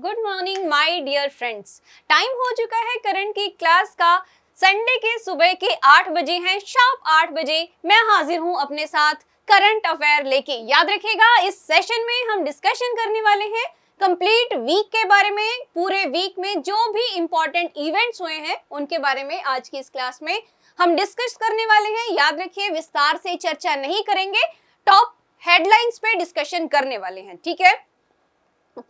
Good morning my dear friends time हो चुका है करंट की क्लास का संडे के सुबह के आठ बजे हैं शाम आठ बजे मैं हाजिर हूं अपने साथ करंट अफेयर लेके याद रखिएगा इस सेशन में हम डिस्कशन करने वाले हैं कंप्लीट वीक के बारे में पूरे वीक में जो भी इम्पोर्टेंट इवेंट्स हुए हैं उनके बारे में आज की इस क्लास में हम डिस्कस करने वाले हैं याद रखिए विस्तार से चर्चा नहीं करेंगे टॉप हेडलाइंस पे डिस्कशन करने वाले हैं ठीक है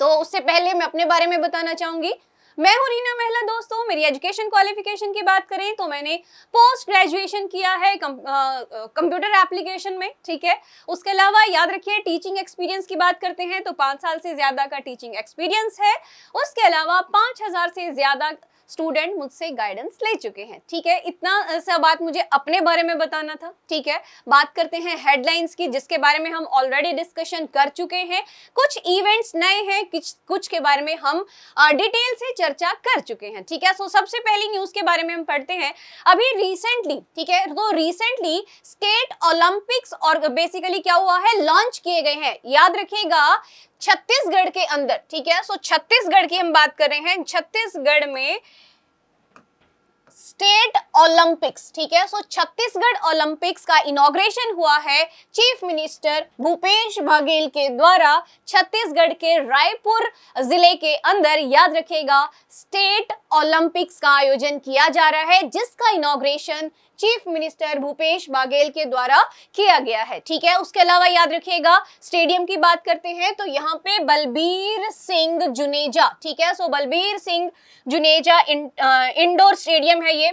तो उससे पहले मैं अपने बारे में बताना चाहूंगी मैं हूं रीना महला दोस्तों मेरी एजुकेशन क्वालिफिकेशन की बात करें तो मैंने पोस्ट ग्रेजुएशन किया है कंप्यूटर एप्लीकेशन में ठीक है उसके अलावा याद रखिए टीचिंग एक्सपीरियंस की बात करते हैं तो पाँच साल से ज़्यादा का टीचिंग एक्सपीरियंस है उसके अलावा पाँच हज़ार से ज़्यादा स्टूडेंट मुझसे गाइडेंस ले चुके हैं ठीक है इतना सा बात मुझे अपने बारे में बताना था ठीक है बात करते हैं हेडलाइंस की जिसके बारे में हम ऑलरेडी डिस्कशन कर चुके हैं कुछ इवेंट्स नए हैं कुछ कुछ के बारे में हम डिटेल से चर्चा कर चुके हैं ठीक है सो so, सबसे पहली न्यूज के बारे में हम पढ़ते हैं अभी रिसेंटली ठीक है तो रिसेंटली स्केट ओलंपिक्स और बेसिकली क्या हुआ है लॉन्च किए गए हैं याद रखिएगा छत्तीसगढ़ के अंदर ठीक है सो so, छत्तीसगढ़ की हम बात कर रहे हैं छत्तीसगढ़ में स्टेट ओलंपिक्स ठीक है सो छत्तीसगढ़ ओलंपिक्स का इनोग्रेशन हुआ है चीफ मिनिस्टर भूपेश बघेल के द्वारा छत्तीसगढ़ के रायपुर जिले के अंदर याद रखेगा स्टेट ओलंपिक्स का आयोजन किया जा रहा है जिसका inauguration chief minister Bhupesh Baghel के द्वारा किया गया है ठीक है उसके अलावा याद रखिएगा स्टेडियम की बात करते हैं तो यहाँ पे बलबीर सिंह जुनेजा ठीक है so Balbir Singh Juneja indoor stadium है ये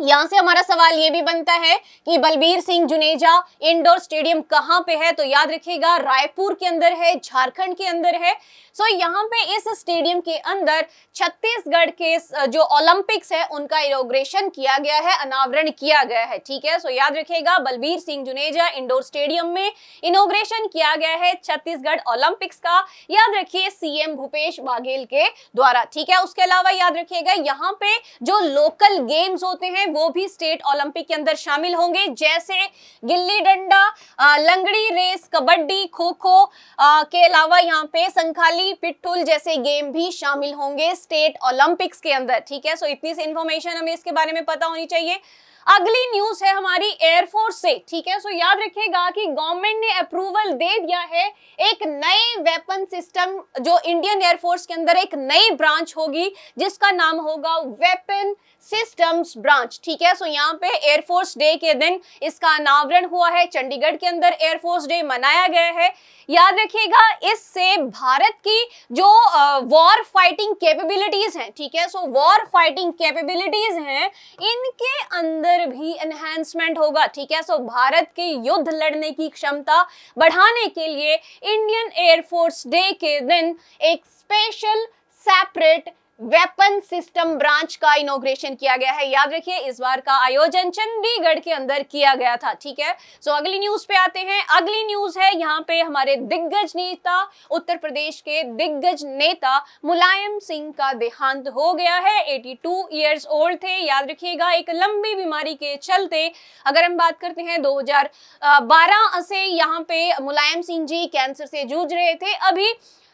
यहाँ से हमारा सवाल ये भी बनता है कि बलबीर सिंह जुनेजा इंडोर स्टेडियम कहाँ पे है तो याद रखिएगा रायपुर के अंदर है झारखंड के अंदर है सो so, यहाँ पे इस स्टेडियम के अंदर छत्तीसगढ़ के जो ओलंपिक्स है उनका इनोग्रेशन किया गया है अनावरण किया गया है ठीक है सो so, याद रखिएगा बलबीर सिंह जुनेजा इंडोर स्टेडियम में इनोग्रेशन किया गया है छत्तीसगढ़ ओलंपिक्स का याद रखिए सीएम भूपेश बाघेल के द्वारा ठीक है उसके अलावा याद रखिएगा यहाँ पे जो लोकल गेम्स होते हैं वो भी स्टेट ओलंपिक के अंदर शामिल होंगे जैसे गिल्ली डंडा लंगड़ी रेस कबड्डी खो खो के अलावा यहाँ पे संखाली पिट्ठुल जैसे गेम भी शामिल होंगे स्टेट ओलंपिक्स के अंदर ठीक है सो इतनी सी इन्फॉर्मेशन हमें इसके बारे में पता होनी चाहिए अगली न्यूज है हमारी एयरफोर्स से ठीक है सो याद रखिएगा कि गवर्नमेंट ने अप्रूवल दे दिया है एक नए वेपन सिस्टम जो इंडियन एयरफोर्स के अंदर एक नई ब्रांच होगी जिसका नाम होगा वेपन सिस्टम्स ब्रांच ठीक है सो यहाँ पे एयरफोर्स डे के दिन इसका अनावरण हुआ है चंडीगढ़ के अंदर एयरफोर्स डे मनाया गया है याद रखिएगा इससे भारत की जो वॉर फाइटिंग कैपेबिलिटीज हैं ठीक है सो वॉर फाइटिंग कैपेबिलिटीज हैं इनके अंदर अंदर भी एनहेंसमेंट होगा ठीक है सो भारत की युद्ध लड़ने की क्षमता बढ़ाने के लिए इंडियन एयरफोर्स डे के दिन एक special separate weapon system branch का इनोग्रेशन किया गया है याद रखिए इस बार का आयोजन चंडीगढ़ के अंदर किया गया था ठीक है सो so, अगली न्यूज पे आते हैं अगली न्यूज है यहाँ पे हमारे दिग्गज नेता उत्तर प्रदेश के दिग्गज नेता मुलायम सिंह का देहांत हो गया है 82 ईयर्स ओल्ड थे याद रखिएगा एक लंबी बीमारी के चलते अगर हम बात करते हैं दो से यहाँ पे मुलायम सिंह जी कैंसर से जूझ रहे थे अभी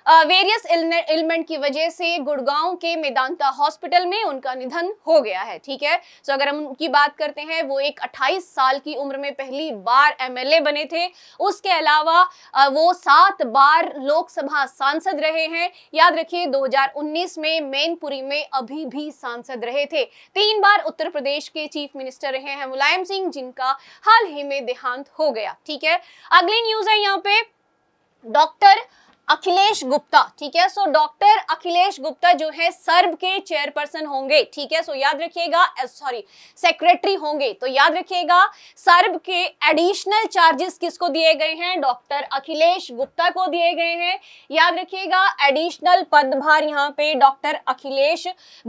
वेरियस एलिमेंट की वजह से गुड़गांव के मेदांता हॉस्पिटल में उनका निधन हो गया है ठीक है सो अगर हम उनकी बात करते हैं वो एक 28 साल की उम्र में पहली बार एमएलए बने थे उसके अलावा वो सात बार लोकसभा सांसद रहे हैं याद रखिए 2019 में मैनपुरी में अभी भी सांसद रहे थे तीन बार उत्तर प्रदेश के चीफ मिनिस्टर रहे हैं मुलायम सिंह जिनका हाल ही में देहांत हो गया ठीक है अगली न्यूज है यहाँ पे डॉक्टर अखिलेश गुप्ता ठीक है सो डॉक्टर अखिलेश गुप्ता जो है सर्ब के चेयरपर्सन होंगे ठीक है सो याद रखिएगा सॉरी सेक्रेटरी होंगे तो याद रखिएगा सर्ब के एडिशनल चार्जेस किसको दिए गए हैं डॉक्टर अखिलेश गुप्ता को दिए गए हैं याद रखिएगा एडिशनल पदभार यहाँ पे डॉक्टर अखिलेश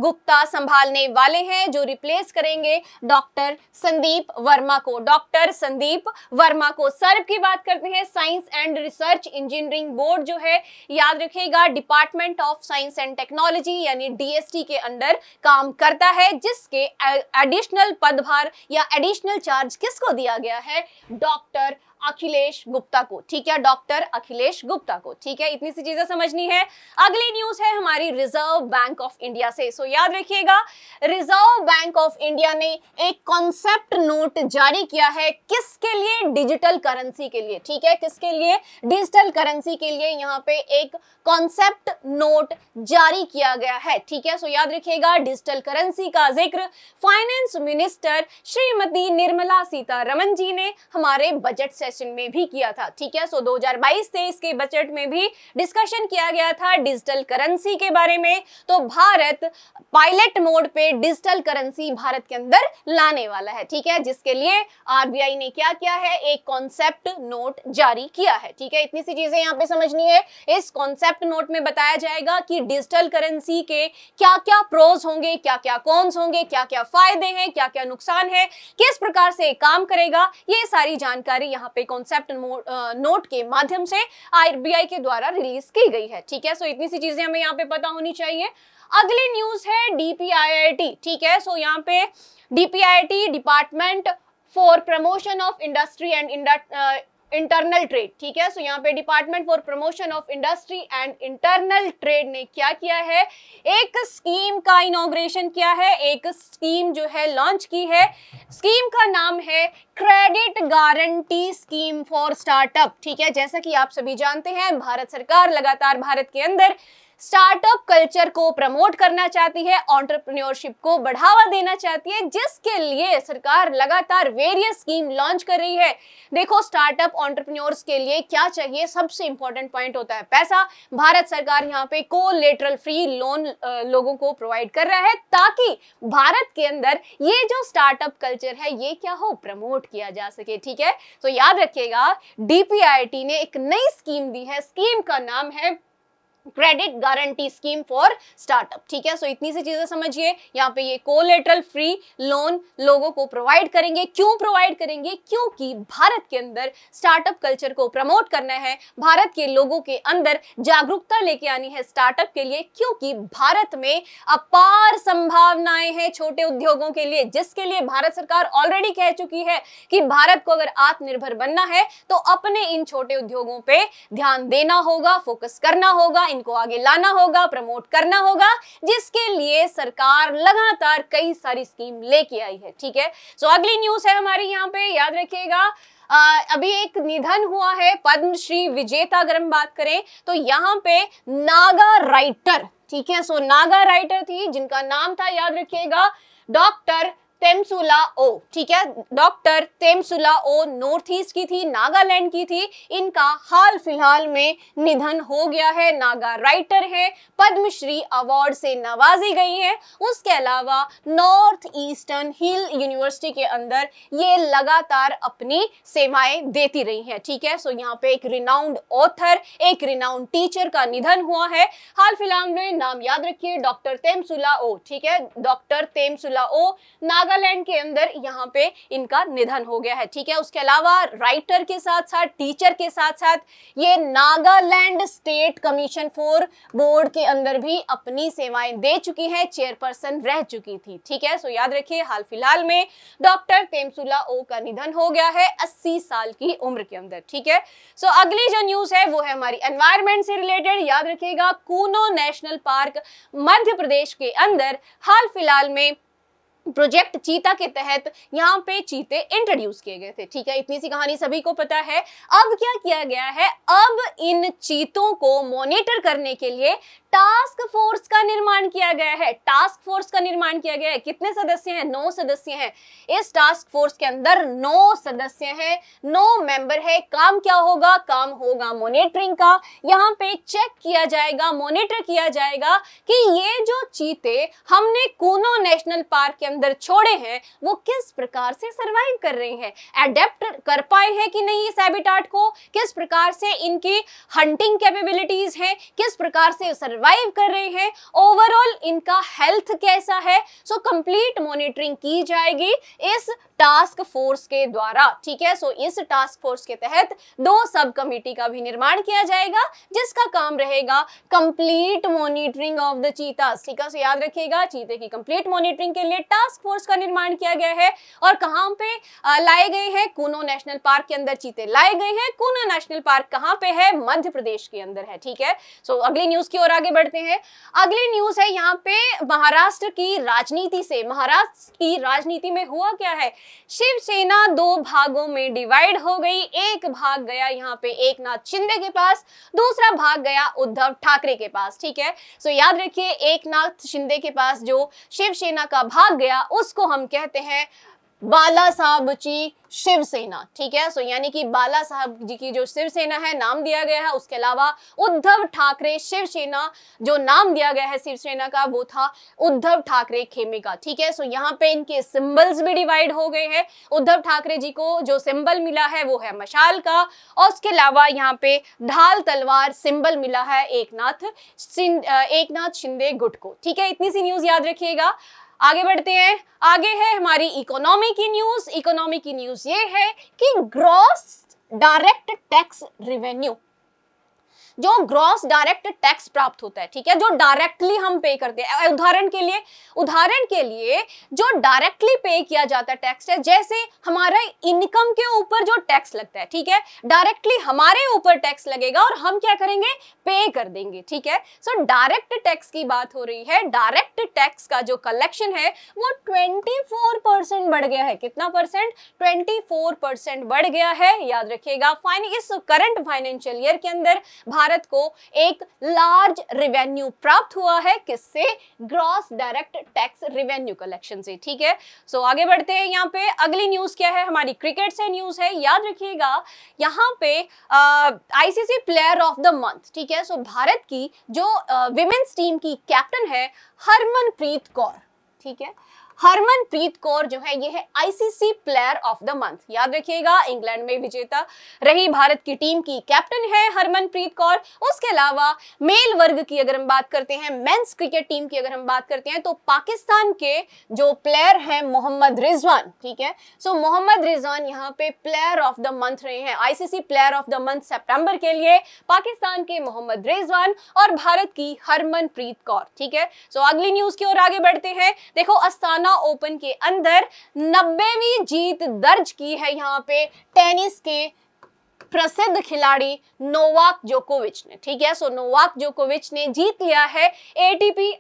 गुप्ता संभालने वाले हैं जो रिप्लेस करेंगे डॉक्टर संदीप वर्मा को डॉक्टर संदीप वर्मा को सर्ब की बात करते हैं science and research engineering board जो है है याद रखिएगा department of science and technology यानी डीएसटी के अंदर काम करता है जिसके एडिशनल पदभार या एडिशनल चार्ज किसको दिया गया है डॉक्टर अखिलेश गुप्ता को ठीक है डॉक्टर अखिलेश गुप्ता को ठीक है इतनी सी चीजें समझनी है अगली न्यूज है हमारी रिजर्व बैंक ऑफ इंडिया से सो याद रखिएगा रिजर्व बैंक ऑफ इंडिया ने एक कॉन्सेप्ट नोट जारी किया है किसके लिए डिजिटल करेंसी के लिए ठीक है किसके लिए डिजिटल करेंसी के लिए यहाँ पे एक कॉन्सेप्ट नोट जारी किया गया है ठीक है सो याद रखिएगा डिजिटल करेंसी का जिक्र फाइनेंस मिनिस्टर श्रीमती निर्मला सीतारमन जी ने हमारे बजट सेशन सेशन में भी किया था ठीक है सो so, 2022-23 के बजट में भी डिस्कशन किया गया था डिजिटल करेंसी के बारे में तो भारत पायलट मोड पे डिजिटल करेंसी भारत के अंदर लाने वाला है ठीक है जिसके लिए आरबीआई ने क्या किया है एक कॉन्सेप्ट नोट जारी किया है ठीक है इतनी सी चीजें यहाँ पे समझनी है इस कॉन्सेप्ट नोट में बताया जाएगा कि डिजिटल करेंसी के क्या क्या प्रोज होंगे क्या क्या कॉन्स होंगे क्या क्या फायदे हैं क्या क्या नुकसान है किस प्रकार से काम करेगा ये सारी जानकारी यहाँ पे कॉन्सेप्ट नोट uh, के माध्यम से आरबीआई के द्वारा रिलीज की गई है ठीक है सो इतनी सी चीजें हमें यहाँ पे पता होनी चाहिए अगली न्यूज है डीपीआईआईटी ठीक है सो यहाँ पे DPIIT department for promotion of industry and internal trade ठीक है सो so, यहाँ पे department for promotion of industry and internal trade ने क्या किया है एक स्कीम का इनोग्रेशन किया है एक स्कीम जो है लॉन्च की है स्कीम का नाम है credit guarantee scheme for startup ठीक है जैसा कि आप सभी जानते हैं भारत सरकार लगातार भारत के अंदर स्टार्टअप कल्चर को प्रमोट करना चाहती है ऑन्टरप्रन्योरशिप को बढ़ावा देना चाहती है जिसके लिए सरकार लगातार वेरियस स्कीम लॉन्च कर रही है देखो स्टार्टअप ऑन्टरप्रन्योर्स के लिए क्या चाहिए सबसे इंपॉर्टेंट पॉइंट होता है पैसा भारत सरकार यहाँ पे को लेटरल फ्री लोन लोगों को प्रोवाइड कर रहा है ताकि भारत के अंदर ये जो स्टार्टअप कल्चर है ये क्या हो प्रमोट किया जा सके ठीक है तो याद रखिएगा डीपीआईटी ने एक नई स्कीम दी है स्कीम का नाम है credit guarantee scheme for startup ठीक है सो so, इतनी सी चीजें समझिए यहाँ पे ये कोलेटरल फ्री लोन लोगों को प्रोवाइड करेंगे क्यों प्रोवाइड करेंगे क्योंकि भारत के अंदर स्टार्टअप कल्चर को प्रमोट करना है भारत के लोगों के अंदर जागरूकता लेके आनी है स्टार्टअप के लिए क्योंकि भारत में अपार संभावनाएं हैं छोटे उद्योगों के लिए जिसके लिए भारत सरकार ऑलरेडी कह चुकी है कि भारत को अगर आत्मनिर्भर बनना है तो अपने इन छोटे उद्योगों पर ध्यान देना होगा फोकस करना होगा इनको आगे लाना होगा प्रमोट करना होगा जिसके लिए सरकार लगातार कई सारी स्कीम लेके आई है ठीक है सो so, अगली न्यूज है हमारी यहाँ पे याद रखिएगा Uh, अभी एक निधन हुआ है पद्मश्री विजेता अगर हम बात करें तो यहाँ पे नागा राइटर ठीक है सो नागा राइटर थी जिनका नाम था याद रखिएगा डॉक्टर तेमसुला ओ ठीक है doctor Temsula Ao north east की थी नागालैंड की थी इनका हाल फिलहाल में निधन हो गया है नागा राइटर है पद्मश्री अवार्ड से नवाजी गई है उसके अलावा नॉर्थ ईस्टर्न हिल यूनिवर्सिटी के अंदर ये लगातार अपनी सेवाएं देती रही हैं ठीक है सो यहाँ पे एक रिनाउंड ऑथर एक रिनाउंड टीचर का निधन हुआ है हाल फिलहाल में नाम याद रखिए डॉक्टर तेमसुला ओ ठीक है डॉक्टर तेमसुला ओ नाग नागालैंड के अंदर यहाँ पे इनका निधन हो गया है ठीक है उसके अलावा राइटर के साथ साथ टीचर के साथ साथ ये Nagaland state commission for board के अंदर भी अपनी सेवाएं दे चुकी हैं चेयरपर्सन रह चुकी थी ठीक है सो याद रखिए हाल फिलहाल में डॉक्टर तेमसुला ओ का निधन हो गया है अस्सी साल की उम्र के अंदर ठीक है सो अगली जो न्यूज है वो है हमारी एनवायरमेंट से रिलेटेड याद रखिएगा कूनो नेशनल पार्क मध्य प्रदेश के अंदर हाल फिलहाल में प्रोजेक्ट चीता के तहत यहाँ पे चीते इंट्रोड्यूस किए गए थे ठीक है इतनी सी कहानी सभी को पता है अब क्या किया गया है अब इन चीतों को मॉनिटर करने के लिए टास्क फोर्स का निर्माण किया गया है टास्क फोर्स का निर्माण किया गया है कितने सदस्य हैं नौ सदस्य हैं इस टास्क फोर्स के अंदर नौ सदस्य हैं नौ मेंबर है काम क्या होगा काम होगा मॉनिटरिंग का यहाँ पे चेक किया जाएगा मॉनिटर किया जाएगा कि ये जो चीते हमने कूनो नेशनल पार्क के अंदर छोड़े हैं वो किस प्रकार से सर्वाइव कर रहे हैं एडेप्ट कर पाए हैं कि नहीं इस हैबिटाट को किस प्रकार से इनकी हंटिंग कैपेबिलिटीज है किस प्रकार से सरवाइव कर रहे हैं ओवरऑल इनका हेल्थ कैसा है सो कंप्लीट मॉनिटरिंग की जाएगी इस टास्क फोर्स के द्वारा ठीक है सो इस टास्क फोर्स के तहत दो सब कमेटी का भी निर्माण किया जाएगा जिसका काम रहेगा कंप्लीट मॉनिटरिंग ऑफ द चीता ठीक है सो याद रखिएगा चीते की कंप्लीट मॉनिटरिंग के लिए टास्क फोर्स का निर्माण किया गया है और कहाँ पे लाए गए हैं कुनो नेशनल पार्क के अंदर चीते लाए गए हैं कुनो नेशनल पार्क कहाँ पे है मध्य प्रदेश के अंदर है ठीक है सो अगली न्यूज की ओर आगे आगे बढ़ते हैं अगली न्यूज है यहाँ पे महाराष्ट्र की राजनीति से महाराष्ट्र की राजनीति में हुआ क्या है शिवसेना दो भागों में डिवाइड हो गई एक भाग गया यहाँ पे एक नाथ शिंदे के पास दूसरा भाग गया उद्धव ठाकरे के पास ठीक है सो याद रखिए एक नाथ शिंदे के पास जो शिवसेना का भाग गया उसको हम कहते हैं बाला साहब जी शिवसेना ठीक है सो यानी कि बाला साहब जी की जो शिवसेना है नाम दिया गया है उसके अलावा उद्धव ठाकरे शिवसेना जो नाम दिया गया है शिवसेना का वो था उद्धव ठाकरे खेमे का ठीक है सो यहाँ पे इनके सिंबल्स भी डिवाइड हो गए हैं उद्धव ठाकरे जी को जो सिंबल मिला है वो है मशाल का और उसके अलावा यहाँ पे ढाल तलवार सिंबल मिला है एक नाथ एक नाथ शिंदे गुट को ठीक है इतनी सी न्यूज याद रखिएगा आगे बढ़ते हैं आगे है हमारी इकोनॉमी की न्यूज इकोनॉमी की न्यूज ये है कि ग्रॉस डायरेक्ट टैक्स रिवेन्यू जो ग्रॉस डायरेक्ट टैक्स प्राप्त होता है ठीक है जो डायरेक्टली हम पे करते हैं उदाहरण के लिए उदाहरण के लिए जो डायरेक्टली पे किया जाता है टैक्स है जैसे हमारे इनकम के ऊपर जो टैक्स लगता है ठीक है डायरेक्टली हमारे ऊपर टैक्स लगेगा और हम क्या करेंगे पे कर देंगे ठीक है सो डायरेक्ट टैक्स की बात हो रही है डायरेक्ट टैक्स का जो कलेक्शन है वो ट्वेंटी बढ़ गया है कितना परसेंट ट्वेंटी बढ़ गया है याद रखिएगा फाइन इस करंट फाइनेंशियल ईयर के अंदर भारत भारत को एक लार्ज रिवेन्यू प्राप्त हुआ है किससे gross direct tax revenue collection से ठीक है सो so, आगे बढ़ते हैं यहाँ पे अगली न्यूज क्या है हमारी क्रिकेट से न्यूज है याद रखिएगा यहाँ पे ICC player of the month ठीक है सो so, भारत की जो विमेन्स टीम की कैप्टन है हरमनप्रीत कौर ठीक है हरमनप्रीत कौर जो है ये है ICC player of the month याद रखिएगा इंग्लैंड में विजेता रही भारत की टीम की कैप्टन है हरमनप्रीत कौर उसके अलावा मेल वर्ग की अगर हम बात करते हैं मेंस क्रिकेट टीम की अगर हम बात करते हैं तो पाकिस्तान के जो प्लेयर हैं मोहम्मद रिजवान ठीक है सो मोहम्मद रिजवान यहाँ पे प्लेयर ऑफ द मंथ रहे हैं ICC player of the month September के लिए पाकिस्तान के मोहम्मद रिजवान और भारत की हरमनप्रीत कौर ठीक है सो अगली न्यूज की ओर आगे बढ़ते हैं देखो अस्थाना ऑस्ट्रेलियाना ओपन के अंदर नब्बेवीं जीत दर्ज की है यहाँ पे टेनिस के प्रसिद्ध खिलाड़ी नोवाक जोकोविच ने ठीक है सो नोवाक जोकोविच ने जीत लिया है एटीपी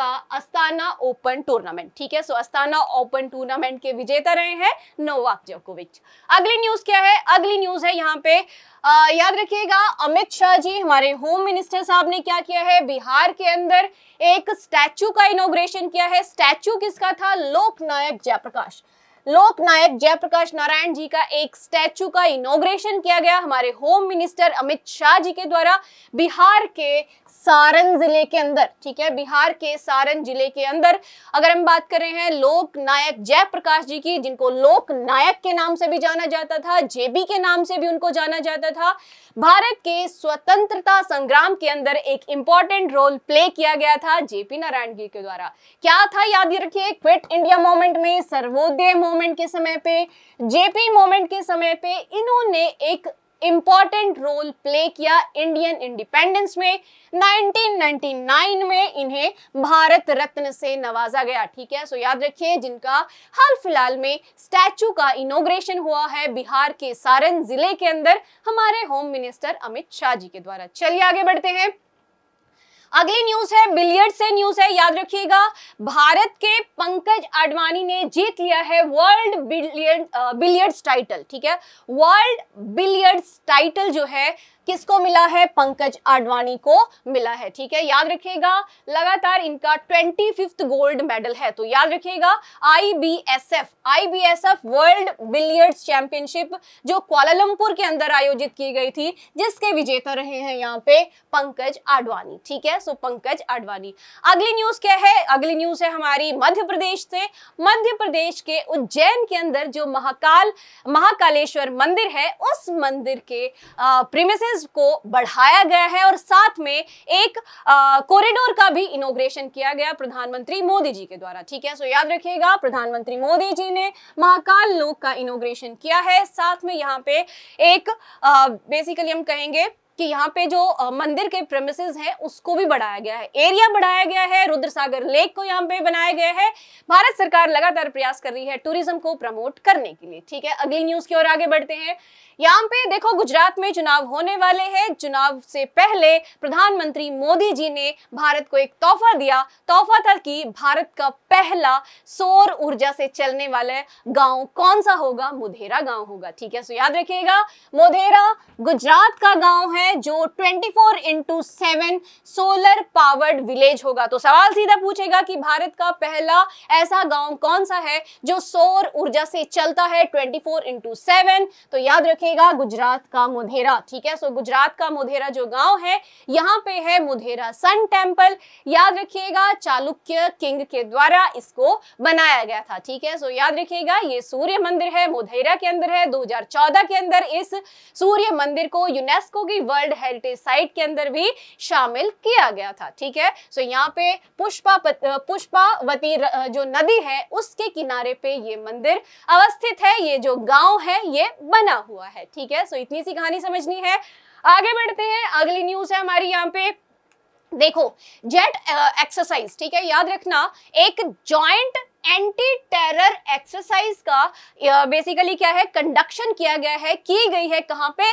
का अस्ताना ओपन टूर्नामेंट ठीक है सो अस्ताना ओपन टूर्नामेंट के विजेता रहे हैं नोवाक जोकोविच अगली न्यूज क्या है अगली न्यूज है यहाँ पे आ, याद रखिएगा अमित शाह जी हमारे होम मिनिस्टर साहब ने क्या किया है बिहार के अंदर एक स्टैचू का इनोग्रेशन किया है स्टैचू किसका था लोकनायक जयप्रकाश लोकनायक जयप्रकाश नारायण जी का एक स्टैचू का इनोग्रेशन किया गया हमारे होम मिनिस्टर अमित शाह जी के द्वारा बिहार के सारण जिले के अंदर ठीक है बिहार के सारण जिले के अंदर अगर हम बात कर रहे हैं लोकनायक जयप्रकाश जी की जिनको लोकनायक के नाम से भी जाना जाता था जेबी के नाम से भी उनको जाना जाता था भारत के स्वतंत्रता संग्राम के अंदर एक इंपॉर्टेंट रोल प्ले किया गया था जेपी नारायणगी के द्वारा क्या था याद रखिए क्विट इंडिया मूवमेंट में सर्वोदय मूवमेंट के समय पे जेपी मूवमेंट के समय पे इन्होंने एक इंपॉर्टेंट रोल प्ले किया इंडियन इंडिपेंडेंस में 1999 में इन्हें भारत रत्न से नवाजा गया ठीक है सो याद रखिए जिनका हाल फिलहाल में स्टैचू का इनोग्रेशन हुआ है बिहार के सारण जिले के अंदर हमारे होम मिनिस्टर अमित शाह जी के द्वारा चलिए आगे बढ़ते हैं अगली न्यूज है बिलियर्ड से न्यूज है याद रखिएगा भारत के पंकज आडवाणी ने जीत लिया है वर्ल्ड बिलियर्ड बिलियर्ड्स टाइटल ठीक है वर्ल्ड बिलियर्ड्स टाइटल जो है किसको मिला है पंकज आडवाणी को मिला है ठीक है याद रखिएगा लगातार इनका ट्वेंटी फिफ्थ गोल्ड मेडल है तो याद रखिएगा IBSF IBSF world billiards championship जो क्वालमपुर के अंदर आयोजित की गई थी जिसके विजेता रहे हैं यहाँ पे पंकज आडवाणी ठीक है सो पंकज आडवाणी अगली न्यूज क्या है अगली न्यूज है हमारी मध्य प्रदेश से मध्य प्रदेश के उज्जैन के अंदर जो महाकाल महाकालेश्वर मंदिर है उस मंदिर के प्रेमिसेस सेक्टर्स को बढ़ाया गया है और साथ में एक कॉरिडोर का भी इनोग्रेशन किया गया प्रधानमंत्री मोदी जी के द्वारा ठीक है सो याद रखिएगा प्रधानमंत्री मोदी जी ने महाकाल लोक का इनोग्रेशन किया है साथ में यहाँ पे एक बेसिकली हम कहेंगे कि यहाँ पे जो मंदिर के प्रेमिसेस हैं उसको भी बढ़ाया गया है एरिया बढ़ाया गया है रुद्र सागर लेक को यहाँ पे बनाया गया है भारत सरकार लगातार प्रयास कर रही है टूरिज्म को प्रमोट करने के लिए ठीक है अगली न्यूज की ओर आगे बढ़ते हैं यहाँ पे देखो गुजरात में चुनाव होने वाले हैं चुनाव से पहले प्रधानमंत्री मोदी जी ने भारत को एक तोहफा दिया तोहफा था कि भारत का पहला सौर ऊर्जा से चलने वाला गांव कौन सा होगा मोधेरा गांव होगा ठीक है सो याद रखिएगा मोधेरा गुजरात का गांव है है जो 24 four into seven solar powered village होगा तो सवाल सीधा पूछेगा कि भारत का पहला ऐसा गांव कौन सा है जो सौर ऊर्जा से चलता है 24 फोर इंटू सेवन तो याद रखेगा गुजरात का मुधेरा ठीक है सो गुजरात का मुधेरा जो गांव है यहाँ पे है मुधेरा सन टेम्पल याद रखिएगा चालुक्य किंग के द्वारा इसको बनाया गया था ठीक है सो याद रखिएगा ये सूर्य मंदिर है मुधेरा के अंदर है 2014 के अंदर इस सूर्य मंदिर को यूनेस्को की वर्ल्ड वर्ल्ड हेरिटेज साइट के अंदर भी शामिल किया गया था ठीक है सो यहाँ पे पुष्पा पुष्पावती जो नदी है उसके किनारे पे ये मंदिर अवस्थित है ये जो गांव है ये बना हुआ है ठीक है सो इतनी सी कहानी समझनी है आगे बढ़ते हैं अगली न्यूज है हमारी यहाँ पे देखो जेट एक्सरसाइज ठीक है याद रखना एक जॉइंट एंटी टेरर एक्सरसाइज का बेसिकली क्या है कंडक्शन किया गया है की गई है कहाँ पे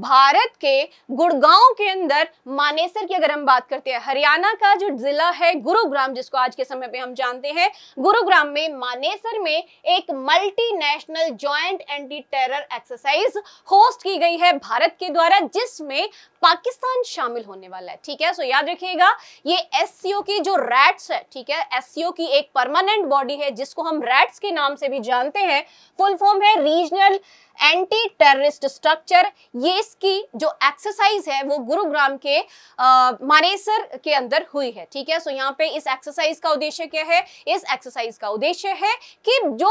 भारत के गुड़गांव के अंदर मानेसर की अगर हम बात करते हैं हरियाणा का जो जिला है गुरुग्राम जिसको आज के समय पे हम जानते हैं गुरुग्राम में मानेसर में एक multinational joint anti terror exercise host की गई है भारत के द्वारा जिसमें पाकिस्तान शामिल होने वाला है ठीक है सो याद रखिएगा ये एस की जो रैट्स है ठीक है एस की एक परमानेंट बॉडी हुई है जिसको हम रैट्स के नाम से भी जानते हैं फुल फॉर्म है रीजनल एंटी टेररिस्ट स्ट्रक्चर ये इसकी जो एक्सरसाइज है वो गुरुग्राम के आ, मानेसर के अंदर हुई है ठीक है सो यहाँ पे इस एक्सरसाइज का उद्देश्य क्या है इस एक्सरसाइज का उद्देश्य है कि जो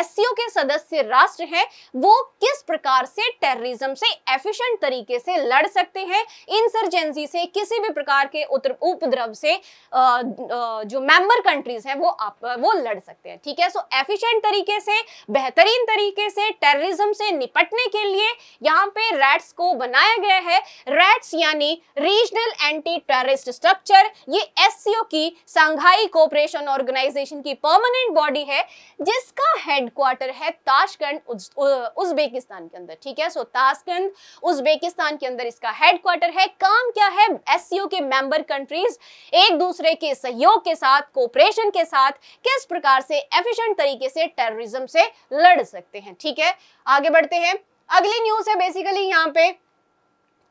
एस के सदस्य राष्ट्र हैं वो किस प्रकार से टेररिज्म से एफिशिएंट तरीके से लड़ सकते हैं इंसर्जेंसी से किसी भी प्रकार के उपद्रव से आ, आ, जो मेंबर कंट्रीज हैं वो आप वो लड़ सकते हैं ठीक है सो एफिशिएंट तरीके से बेहतरीन तरीके से टेररिज्म से निपटने के लिए यहाँ पे रैट्स को बनाया गया है रैट्स यानी रीजनल एंटी टेररिस्ट स्ट्रक्चर ये एस की संघाई कोऑपरेशन ऑर्गेनाइजेशन की परमानेंट बॉडी है जिसका हेडक्वार्टर है ताशकंद उजबेकिस्तान के अंदर ठीक है सो ताशकंद उजबेकिस्तान के अंदर इसका हेडक्वार्टर है काम क्या है एस के मेंबर कंट्रीज एक दूसरे के सहयोग के साथ कोऑपरेशन के साथ किस प्रकार प्रकार से एफिशिएंट तरीके से टेररिज्म से लड़ सकते हैं ठीक है आगे बढ़ते हैं अगली न्यूज है बेसिकली यहाँ पे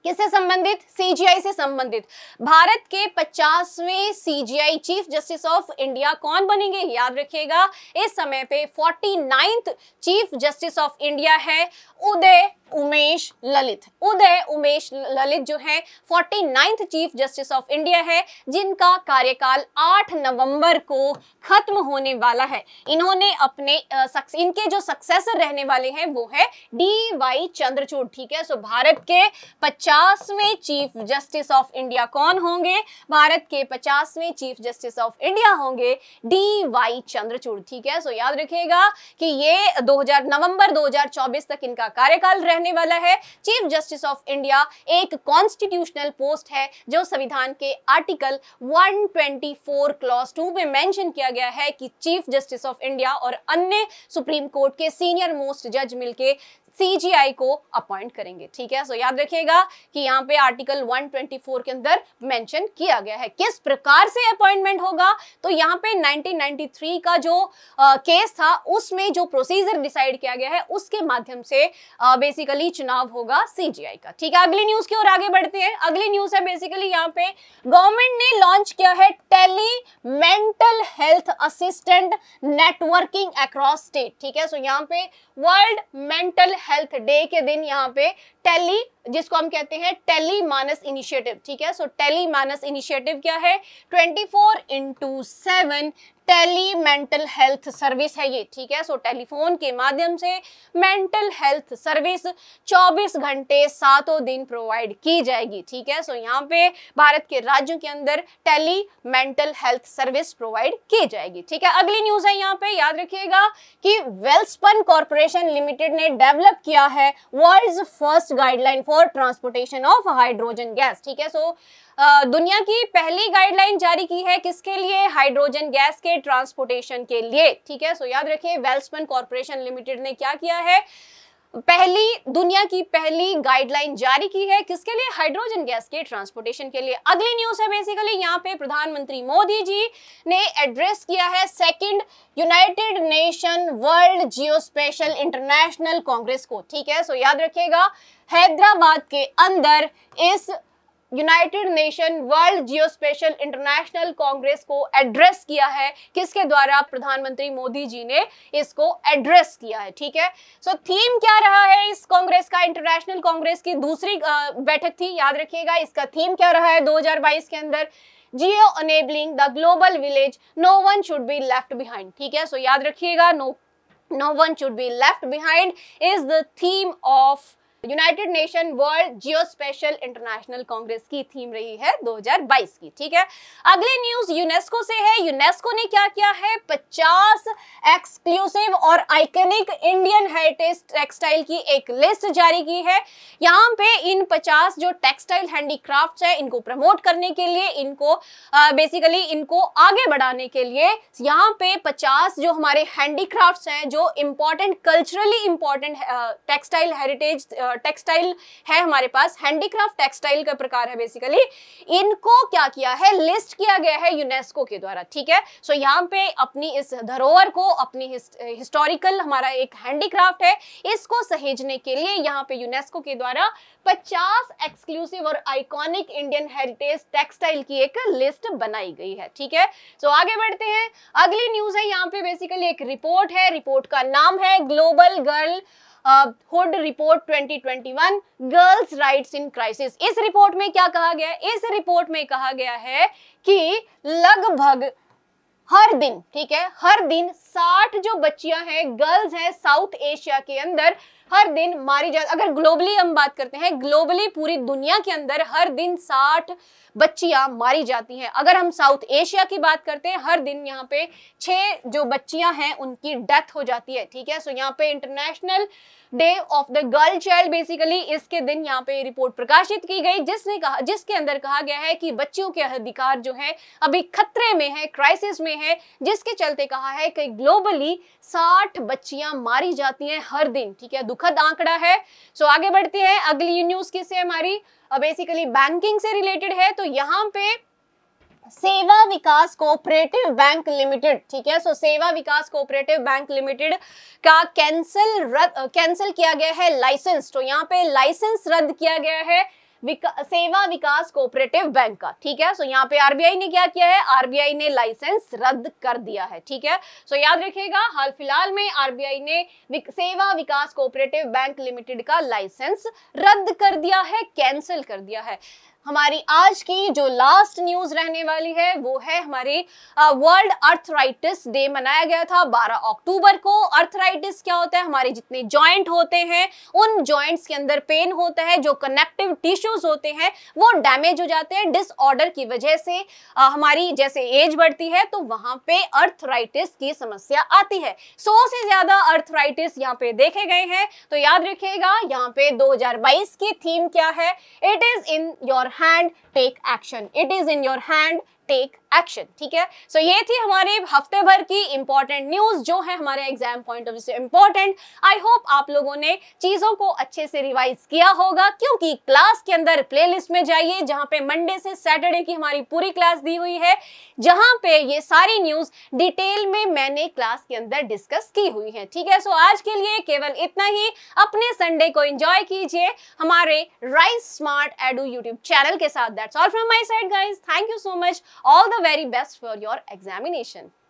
किससे संबंधित सीजीआई से संबंधित भारत के 50वें CGI chief justice of India कौन बनेंगे याद रखिएगा इस समय पे 49th chief justice of India है उदय उमेश ललित उदय उमेश ललित जो है forty ninth chief justice of India है जिनका कार्यकाल 8 नवंबर को खत्म होने वाला है इन्होंने अपने सक्स, इनके जो सक्सेसर रहने वाले हैं वो है डी वाई चंद्रचूड़ ठीक है सो भारत के पचासवें चीफ जस्टिस ऑफ इंडिया कौन होंगे भारत के पचासवें चीफ जस्टिस ऑफ इंडिया होंगे डी वाई चंद्रचूड़ ठीक है सो याद रखेगा कि ये दो नवंबर दो तक इनका कार्यकाल रहे रहने वाला है चीफ जस्टिस ऑफ इंडिया एक कॉन्स्टिट्यूशनल पोस्ट है जो संविधान के आर्टिकल 124 क्लॉस टू में मेंशन किया गया है कि चीफ जस्टिस ऑफ इंडिया और अन्य सुप्रीम कोर्ट के सीनियर मोस्ट जज मिलके सी को अपॉइंट करेंगे ठीक है सो so, याद रखिएगा कि यहाँ पे आर्टिकल 124 के अंदर मेंशन किया गया है किस प्रकार से अपॉइंटमेंट होगा तो यहाँ पे 1993 का जो आ, केस था उसमें जो प्रोसीजर डिसाइड किया गया है उसके माध्यम से आ, बेसिकली चुनाव होगा सी का ठीक है अगली न्यूज की ओर आगे बढ़ते हैं अगली न्यूज है बेसिकली यहाँ पे गवर्नमेंट ने लॉन्च किया है tele mental health assistant networking across state ठीक है सो so, यहाँ पे वर्ल्ड मेंटल हेल्थ डे के दिन यहाँ पे टेली जिसको हम कहते हैं टेली मानस इनिशिएटिव ठीक है सो टेली मानस इनिशिएटिव क्या है 24 four into seven tele mental health service है ये ठीक है सो so, टेलीफोन के माध्यम से मेंटल हेल्थ सर्विस 24 घंटे सातों दिन प्रोवाइड की जाएगी ठीक है सो so, यहाँ पे भारत के राज्यों के अंदर tele mental health service provide की जाएगी ठीक है अगली न्यूज है यहाँ पे याद रखिएगा कि वेल्सपन कॉरपोरेशन लिमिटेड ने डेवलप किया है world first guideline for transportation of hydrogen gas ठीक है सो दुनिया की पहली गाइडलाइन जारी की है किसके लिए हाइड्रोजन गैस के ट्रांसपोर्टेशन के लिए ठीक है सो याद रखिए वेल्समन कॉरपोरेशन लिमिटेड ने क्या किया है पहली दुनिया की पहली गाइडलाइन जारी की है किसके लिए हाइड्रोजन गैस के ट्रांसपोर्टेशन के लिए अगली न्यूज है बेसिकली यहाँ पे प्रधानमंत्री मोदी जी ने एड्रेस किया है second United Nation world geospatial international congress को ठीक है सो याद रखिएगा हैदराबाद के अंदर इस United Nation world geospatial international congress को एड्रेस किया है किसके द्वारा प्रधानमंत्री मोदी जी ने इसको एड्रेस किया है ठीक है सो so, थीम क्या रहा है इस कांग्रेस का इंटरनेशनल कांग्रेस की दूसरी बैठक थी याद रखिएगा इसका थीम क्या रहा है 2022 के अंदर geo enabling the global village no one should be left behind ठीक है सो so, याद रखिएगा no no one should be left behind is the theme of United Nation world geo spatial international congress की theme रही है 2022 की ठीक है अगली न्यूज यूनेस्को से है यूनेस्को ने क्या किया है 50 एक्सक्लूसिव और आइकनिक इंडियन हेरिटेज टेक्सटाइल की एक लिस्ट जारी की है यहाँ पे इन 50 जो टेक्सटाइल हैंडीक्राफ्ट है इनको प्रमोट करने के लिए इनको बेसिकली इनको आगे बढ़ाने के लिए यहाँ पे पचास जो हमारे हैंडीक्राफ्ट हैं जो important culturally important textile heritage textile है हमारे पास हैंडीक्राफ्ट टेक्सटाइल का प्रकार है बेसिकली इनको क्या किया है लिस्ट किया गया है यूनेस्को के द्वारा ठीक है सो so, यहाँ पे अपनी इस धरोहर को अपनी हिस्टोरिकल हमारा एक हैंडीक्राफ्ट है इसको सहेजने के लिए यहाँ पे यूनेस्को के द्वारा पचास एक्सक्लूसिव और आइकॉनिक इंडियन हेरिटेज टेक्सटाइल की एक लिस्ट बनाई गई है ठीक है सो so, आगे बढ़ते हैं अगली न्यूज है यहाँ पे बेसिकली एक रिपोर्ट है रिपोर्ट का नाम है global girl hood report 2021 girls rights in crisis इस रिपोर्ट में क्या कहा गया है इस रिपोर्ट में कहा गया है कि लगभग हर दिन ठीक है हर दिन साठ जो बच्चियां हैं गर्ल्स हैं साउथ एशिया के अंदर हर दिन मारी जा अगर ग्लोबली हम बात करते हैं ग्लोबली पूरी दुनिया के अंदर हर दिन साठ बच्चियां मारी जाती हैं अगर हम साउथ एशिया की बात करते हैं हर दिन यहाँ पे छः जो बच्चियां हैं उनकी डेथ हो जाती है ठीक है सो यहाँ पे international day of the girl child basically इसके दिन यहाँ पे रिपोर्ट प्रकाशित की गई जिसने कहा जिसके अंदर कहा गया है कि बच्चियों के अधिकार जो है अभी खतरे में है क्राइसिस में है जिसके चलते कहा है कि ग्लोबली साठ बच्चियां मारी जाती हैं हर दिन ठीक है दुखद आंकड़ा है सो so, आगे बढ़ते हैं अगली न्यूज किससे हमारी बेसिकली बैंकिंग से रिलेटेड है तो यहाँ पे सेवा विकास कोऑपरेटिव बैंक लिमिटेड ठीक है so so, Seva Vikas cooperative bank limited का कैंसिल रद्द कैंसिल किया गया है लाइसेंस तो यहाँ पे लाइसेंस रद्द किया गया है विका, सेवा विकास कोऑपरेटिव बैंक का ठीक है सो so, यहाँ पे आरबीआई ने क्या किया है आरबीआई ने लाइसेंस रद्द कर दिया है ठीक है सो so, याद रखिएगा हाल फिलहाल में आरबीआई ने विक, Seva Vikas cooperative bank limited का लाइसेंस रद्द कर दिया है कैंसिल कर दिया है हमारी आज की जो लास्ट न्यूज रहने वाली है वो है हमारे वर्ल्ड अर्थराइटिस डे मनाया गया था 12 अक्टूबर को अर्थराइटिस क्या होता है हमारे जितने जॉइंट होते हैं उन जॉइंट्स के अंदर पेन होता है जो कनेक्टिव टिश्यूज होते हैं वो डैमेज हो जाते हैं डिसऑर्डर की वजह से आ, uh, हमारी जैसे एज बढ़ती है तो वहां पे अर्थराइटिस की समस्या आती है सौ से ज्यादा अर्थराइटिस यहाँ पे देखे गए हैं तो याद रखिएगा यहाँ पे दो की थीम क्या है it is in your hand, take action. It is in your hand, take action ठीक है सो so, ये थी हमारे हफ्ते भर की इंपॉर्टेंट न्यूज जो है हमारे एग्जाम पॉइंट ऑफ व्यू से इंपॉर्टेंट आई होप आप लोगों ने चीजों को अच्छे से रिवाइज किया होगा क्योंकि क्लास के अंदर प्ले में जाइए जहां पे मंडे से सैटरडे की हमारी पूरी क्लास दी हुई है जहां पे ये सारी न्यूज डिटेल में मैंने क्लास के अंदर डिस्कस की हुई है ठीक है सो so, आज के लिए केवल इतना ही अपने संडे को एंजॉय कीजिए हमारे rise smart edu YouTube channel के साथ that's all from my side guys thank you so much all the very best for your examination.